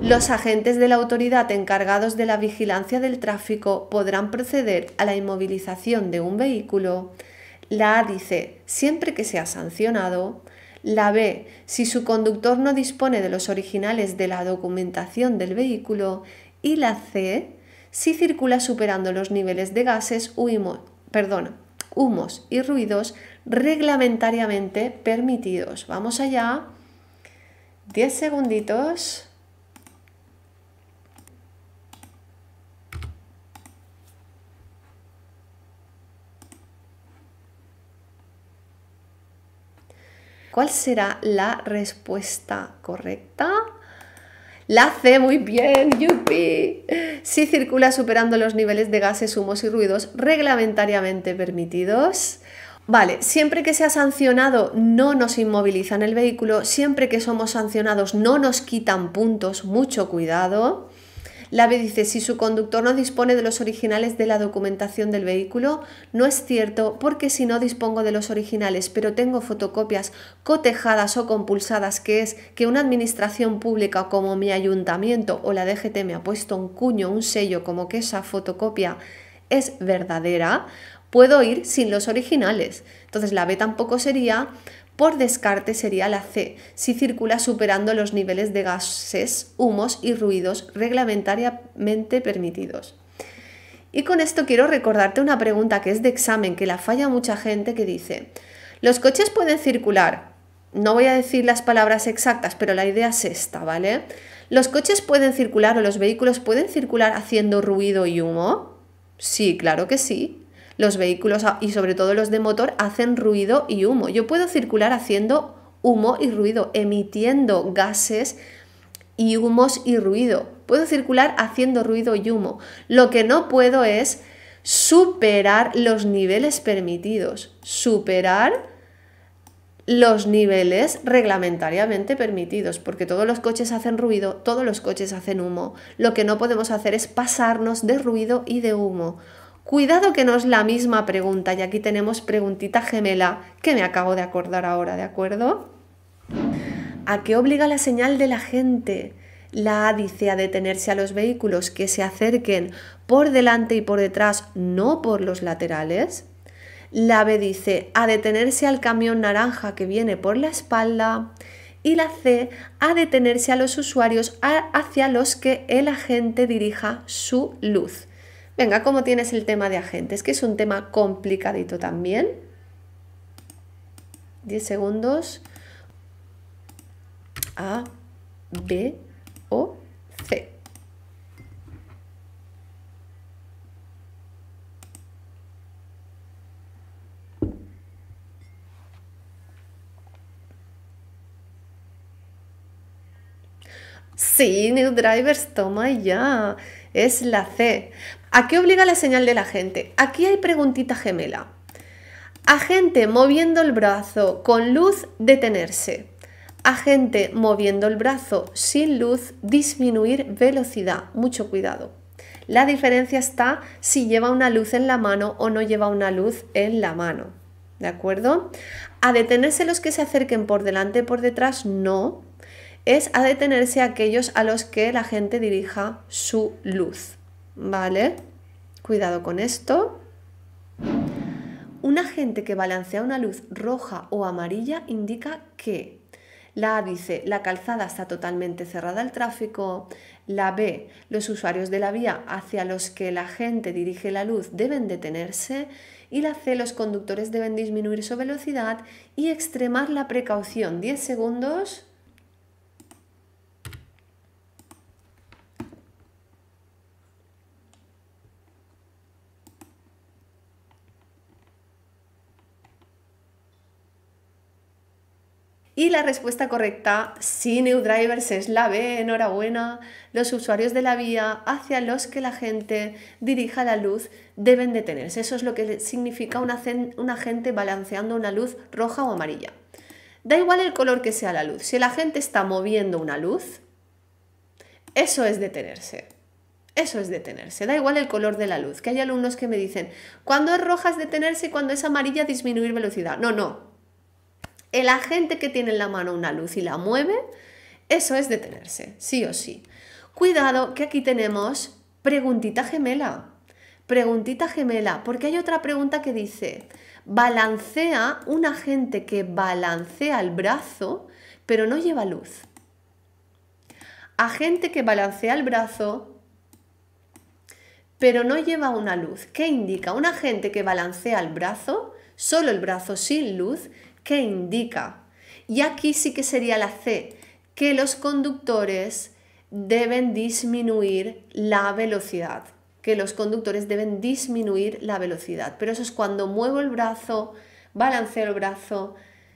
Los agentes de la autoridad encargados de la vigilancia del tráfico podrán proceder a la inmovilización de un vehículo. La A dice, siempre que sea sancionado. La B, si su conductor no dispone de los originales de la documentación del vehículo. Y la C, si circula superando los niveles de gases humos y ruidos reglamentariamente permitidos. Vamos allá. 10 segunditos. ¿Cuál será la respuesta correcta? La C, muy bien, yupi. Si circula superando los niveles de gases, humos y ruidos reglamentariamente permitidos. Vale, siempre que sea sancionado no nos inmovilizan el vehículo, siempre que somos sancionados no nos quitan puntos, mucho cuidado. La B dice, si su conductor no dispone de los originales de la documentación del vehículo, no es cierto porque si no dispongo de los originales, pero tengo fotocopias cotejadas o compulsadas, que es que una administración pública como mi ayuntamiento o la DGT me ha puesto un cuño, un sello, como que esa fotocopia es verdadera, puedo ir sin los originales. Entonces la B tampoco sería por descarte sería la C, si circula superando los niveles de gases, humos y ruidos reglamentariamente permitidos. Y con esto quiero recordarte una pregunta que es de examen, que la falla mucha gente, que dice, los coches pueden circular, no voy a decir las palabras exactas, pero la idea es esta, ¿vale? Los coches pueden circular o los vehículos pueden circular haciendo ruido y humo. Sí, claro que sí los vehículos y sobre todo los de motor hacen ruido y humo. Yo puedo circular haciendo humo y ruido, emitiendo gases y humos y ruido. Puedo circular haciendo ruido y humo. Lo que no puedo es superar los niveles permitidos. Superar los niveles reglamentariamente permitidos, porque todos los coches hacen ruido, todos los coches hacen humo. Lo que no podemos hacer es pasarnos de ruido y de humo. Cuidado que no es la misma pregunta y aquí tenemos preguntita gemela que me acabo de acordar ahora, ¿de acuerdo? ¿A qué obliga la señal de la gente? La A dice a detenerse a los vehículos que se acerquen por delante y por detrás, no por los laterales. La B dice a detenerse al camión naranja que viene por la espalda. Y la C a detenerse a los usuarios hacia los que el agente dirija su luz. Venga, ¿cómo tienes el tema de agentes? Que es un tema complicadito también. Diez segundos. A, B o C. Sí, New Drivers, toma ya. Es la C. ¿A qué obliga la señal de la gente? Aquí hay preguntita gemela. A gente moviendo el brazo con luz, detenerse. A gente moviendo el brazo sin luz, disminuir velocidad. Mucho cuidado. La diferencia está si lleva una luz en la mano o no lleva una luz en la mano. ¿De acuerdo? A detenerse los que se acerquen por delante por detrás, no. Es a detenerse aquellos a los que la gente dirija su luz. ¿vale? Cuidado con esto. Un agente que balancea una luz roja o amarilla indica que la A dice la calzada está totalmente cerrada al tráfico, la B los usuarios de la vía hacia los que la gente dirige la luz deben detenerse y la C los conductores deben disminuir su velocidad y extremar la precaución 10 segundos Y la respuesta correcta, Drivers es la B, enhorabuena. Los usuarios de la vía hacia los que la gente dirija la luz deben detenerse. Eso es lo que significa un agente balanceando una luz roja o amarilla. Da igual el color que sea la luz. Si la gente está moviendo una luz, eso es detenerse. Eso es detenerse, da igual el color de la luz. Que hay alumnos que me dicen, cuando es roja es detenerse y cuando es amarilla disminuir velocidad. No, no, el agente que tiene en la mano una luz y la mueve, eso es detenerse, sí o sí. Cuidado que aquí tenemos preguntita gemela. Preguntita gemela, porque hay otra pregunta que dice, balancea un agente que balancea el brazo, pero no lleva luz. Agente que balancea el brazo, pero no lleva una luz. ¿Qué indica? Un agente que balancea el brazo, solo el brazo sin luz, ¿Qué indica. Y aquí sí que sería la C, que los conductores deben disminuir la velocidad, que los conductores deben disminuir la velocidad. Pero eso es cuando muevo el brazo, balanceo el brazo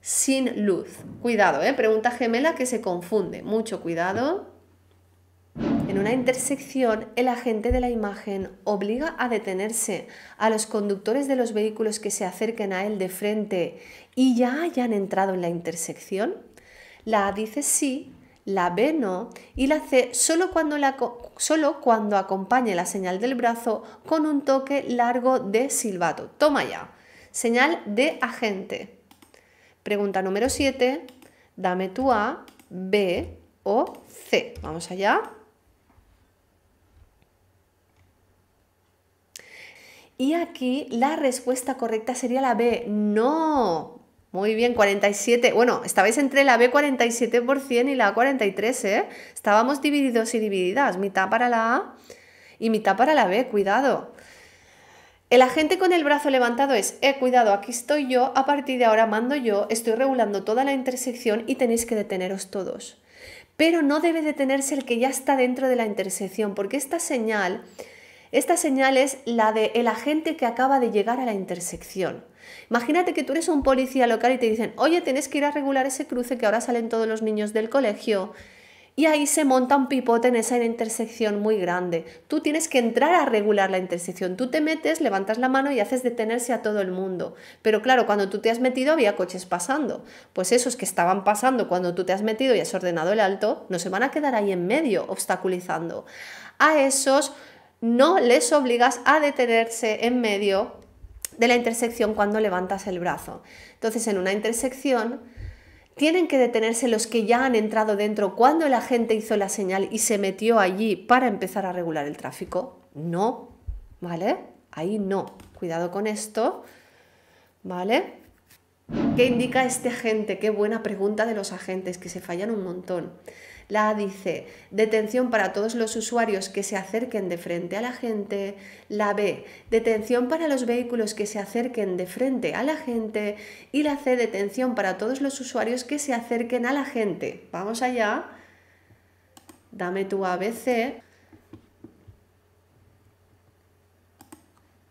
sin luz. Cuidado, ¿eh? pregunta gemela que se confunde. Mucho cuidado. En una intersección, el agente de la imagen obliga a detenerse a los conductores de los vehículos que se acerquen a él de frente y ya hayan entrado en la intersección. La A dice sí, la B no y la C solo cuando, solo cuando acompañe la señal del brazo con un toque largo de silbato. Toma ya. Señal de agente. Pregunta número 7. Dame tu A, B o C. Vamos allá. Y aquí la respuesta correcta sería la B. No. Muy bien, 47. Bueno, estabais entre la B 47% y la A 43, ¿eh? Estábamos divididos y divididas, mitad para la A y mitad para la B, cuidado. El agente con el brazo levantado es, eh, cuidado, aquí estoy yo, a partir de ahora mando yo, estoy regulando toda la intersección y tenéis que deteneros todos. Pero no debe detenerse el que ya está dentro de la intersección, porque esta señal esta señal es la de el agente que acaba de llegar a la intersección. Imagínate que tú eres un policía local y te dicen, oye, tienes que ir a regular ese cruce que ahora salen todos los niños del colegio. Y ahí se monta un pipote en esa intersección muy grande. Tú tienes que entrar a regular la intersección. Tú te metes, levantas la mano y haces detenerse a todo el mundo. Pero claro, cuando tú te has metido había coches pasando. Pues esos que estaban pasando cuando tú te has metido y has ordenado el alto, no se van a quedar ahí en medio obstaculizando. A esos no les obligas a detenerse en medio de la intersección cuando levantas el brazo. Entonces, en una intersección, tienen que detenerse los que ya han entrado dentro cuando el agente hizo la señal y se metió allí para empezar a regular el tráfico. No, ¿vale? Ahí no. Cuidado con esto, ¿vale? ¿Qué indica este agente? Qué buena pregunta de los agentes, que se fallan un montón. La A dice, detención para todos los usuarios que se acerquen de frente a la gente. La B, detención para los vehículos que se acerquen de frente a la gente. Y la C, detención para todos los usuarios que se acerquen a la gente. Vamos allá. Dame tu ABC.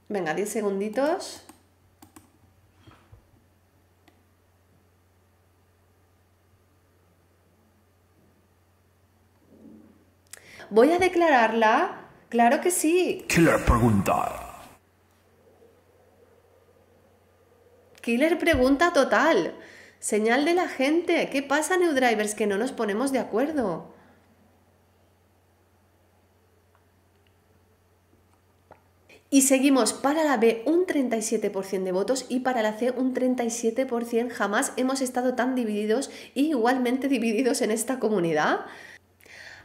Venga, 10 segunditos. ¿Voy a declararla? Claro que sí. Killer pregunta. Killer pregunta total. Señal de la gente. ¿Qué pasa, New Drivers, que no nos ponemos de acuerdo? Y seguimos para la B un 37% de votos y para la C un 37%. Jamás hemos estado tan divididos y igualmente divididos en esta comunidad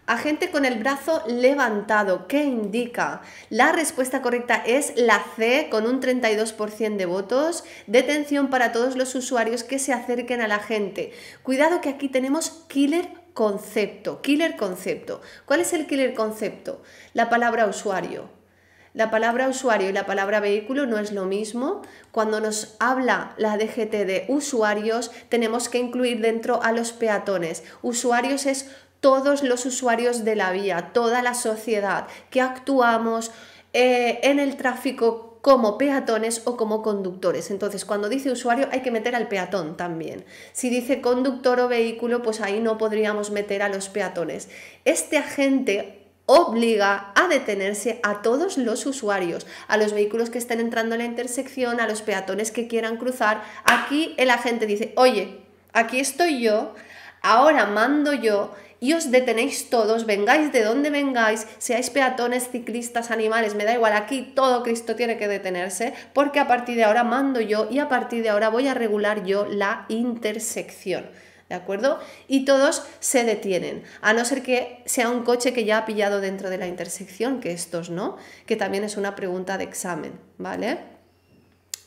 a gente con el brazo levantado. ¿Qué indica? La respuesta correcta es la C con un 32% de votos. Detención para todos los usuarios que se acerquen a la gente. Cuidado que aquí tenemos killer concepto. Killer concepto. ¿Cuál es el killer concepto? La palabra usuario. La palabra usuario y la palabra vehículo no es lo mismo. Cuando nos habla la DGT de usuarios, tenemos que incluir dentro a los peatones. Usuarios es todos los usuarios de la vía, toda la sociedad, que actuamos eh, en el tráfico como peatones o como conductores. Entonces, cuando dice usuario hay que meter al peatón también. Si dice conductor o vehículo, pues ahí no podríamos meter a los peatones. Este agente obliga a detenerse a todos los usuarios, a los vehículos que estén entrando en la intersección, a los peatones que quieran cruzar. Aquí el agente dice, oye, aquí estoy yo, ahora mando yo y os detenéis todos, vengáis de donde vengáis, seáis peatones, ciclistas, animales, me da igual, aquí todo Cristo tiene que detenerse, porque a partir de ahora mando yo y a partir de ahora voy a regular yo la intersección. ¿De acuerdo? Y todos se detienen, a no ser que sea un coche que ya ha pillado dentro de la intersección, que estos no, que también es una pregunta de examen, ¿vale?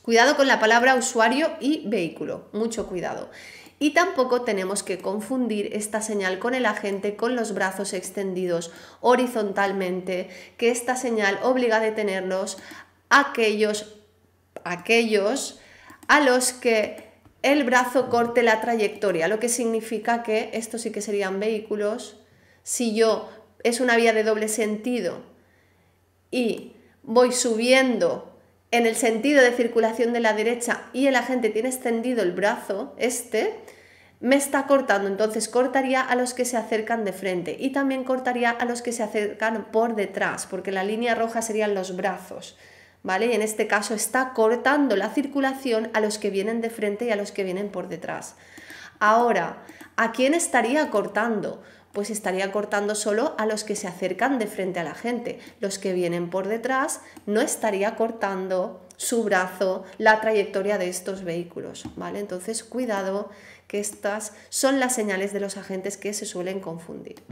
Cuidado con la palabra usuario y vehículo, mucho cuidado. Y tampoco tenemos que confundir esta señal con el agente con los brazos extendidos horizontalmente, que esta señal obliga a detenerlos aquellos, aquellos a los que el brazo corte la trayectoria, lo que significa que estos sí que serían vehículos. Si yo es una vía de doble sentido y voy subiendo en el sentido de circulación de la derecha y el agente tiene extendido el brazo, este, me está cortando, entonces cortaría a los que se acercan de frente y también cortaría a los que se acercan por detrás, porque la línea roja serían los brazos, ¿vale? Y en este caso está cortando la circulación a los que vienen de frente y a los que vienen por detrás. Ahora, ¿a quién estaría cortando? pues estaría cortando solo a los que se acercan de frente a la gente. Los que vienen por detrás no estaría cortando su brazo, la trayectoria de estos vehículos, Entonces, cuidado, que estas son las señales de los agentes que se suelen confundir.